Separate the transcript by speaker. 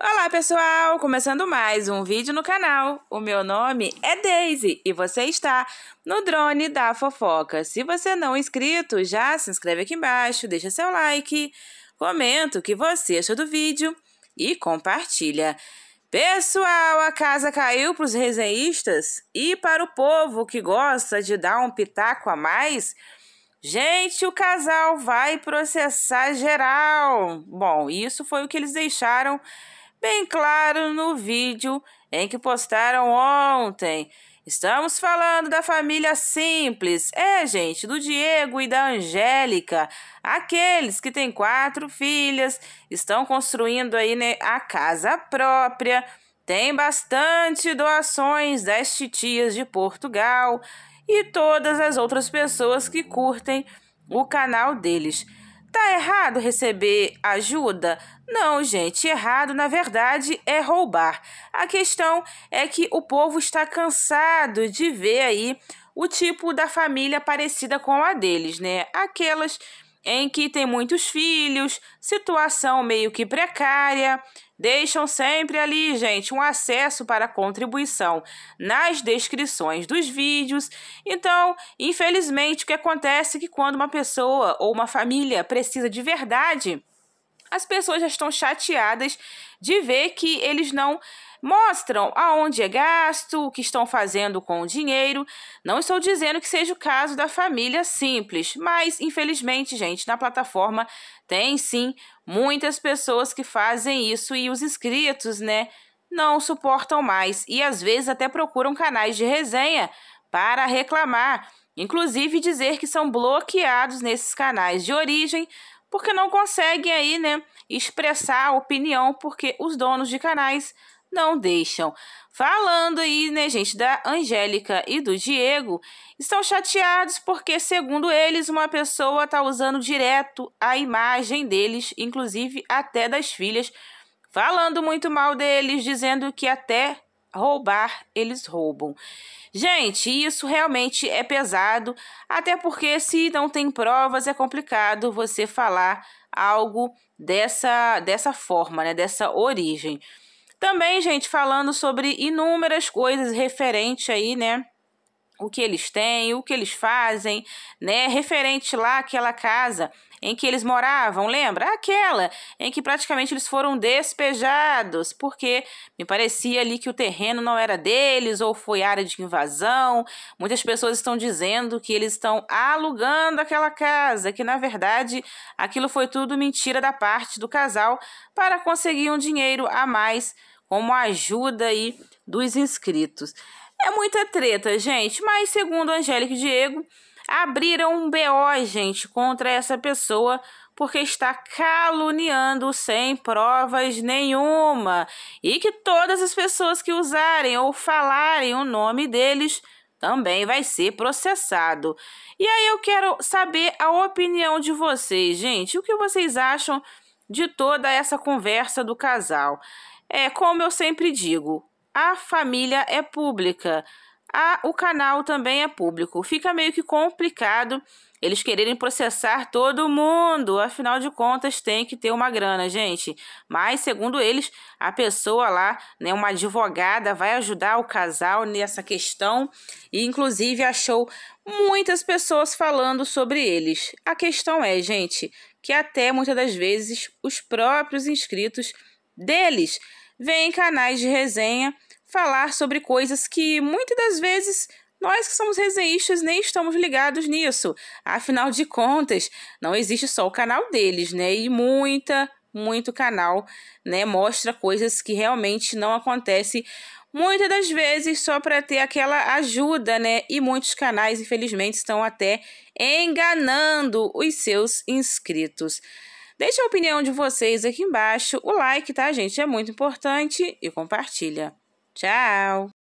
Speaker 1: Olá pessoal, começando mais um vídeo no canal. O meu nome é Daisy e você está no Drone da Fofoca. Se você não é inscrito, já se inscreve aqui embaixo, deixa seu like, comenta o que você achou do vídeo e compartilha. Pessoal, a casa caiu para os resenhistas e para o povo que gosta de dar um pitaco a mais. Gente, o casal vai processar geral. Bom, isso foi o que eles deixaram bem claro no vídeo em que postaram ontem. Estamos falando da família simples, é, gente, do Diego e da Angélica. Aqueles que têm quatro filhas, estão construindo aí né, a casa própria, tem bastante doações das titias de Portugal e todas as outras pessoas que curtem o canal deles. Tá errado receber ajuda? Não, gente, errado na verdade é roubar. A questão é que o povo está cansado de ver aí o tipo da família parecida com a deles, né? Aquelas em que tem muitos filhos, situação meio que precária, deixam sempre ali, gente, um acesso para contribuição nas descrições dos vídeos. Então, infelizmente, o que acontece é que quando uma pessoa ou uma família precisa de verdade, as pessoas já estão chateadas de ver que eles não mostram aonde é gasto, o que estão fazendo com o dinheiro. Não estou dizendo que seja o caso da família simples, mas infelizmente, gente, na plataforma tem sim muitas pessoas que fazem isso e os inscritos, né, não suportam mais e às vezes até procuram canais de resenha para reclamar, inclusive dizer que são bloqueados nesses canais de origem porque não conseguem aí, né, expressar a opinião porque os donos de canais não deixam. Falando aí, né, gente, da Angélica e do Diego, estão chateados porque, segundo eles, uma pessoa está usando direto a imagem deles, inclusive até das filhas, falando muito mal deles, dizendo que até roubar eles roubam. Gente, isso realmente é pesado, até porque se não tem provas é complicado você falar algo dessa dessa forma, né, dessa origem. Também, gente, falando sobre inúmeras coisas referente aí, né? o que eles têm, o que eles fazem, né? Referente lá àquela casa em que eles moravam, lembra? Aquela em que praticamente eles foram despejados, porque me parecia ali que o terreno não era deles ou foi área de invasão. Muitas pessoas estão dizendo que eles estão alugando aquela casa, que na verdade aquilo foi tudo mentira da parte do casal para conseguir um dinheiro a mais como ajuda aí dos inscritos. É muita treta, gente, mas segundo Angélica e Diego, abriram um BO, gente, contra essa pessoa porque está caluniando sem provas nenhuma e que todas as pessoas que usarem ou falarem o nome deles também vai ser processado. E aí eu quero saber a opinião de vocês, gente. O que vocês acham de toda essa conversa do casal? É como eu sempre digo, a família é pública. A, o canal também é público. Fica meio que complicado eles quererem processar todo mundo. Afinal de contas, tem que ter uma grana, gente. Mas, segundo eles, a pessoa lá, né, uma advogada, vai ajudar o casal nessa questão. E, inclusive, achou muitas pessoas falando sobre eles. A questão é, gente, que até muitas das vezes os próprios inscritos deles vem canais de resenha falar sobre coisas que muitas das vezes nós que somos resenhistas nem estamos ligados nisso. Afinal de contas, não existe só o canal deles, né? E muita, muito canal, né, mostra coisas que realmente não acontecem muitas das vezes só para ter aquela ajuda, né? E muitos canais, infelizmente, estão até enganando os seus inscritos. Deixe a opinião de vocês aqui embaixo, o like, tá, gente? É muito importante e compartilha. Tchau!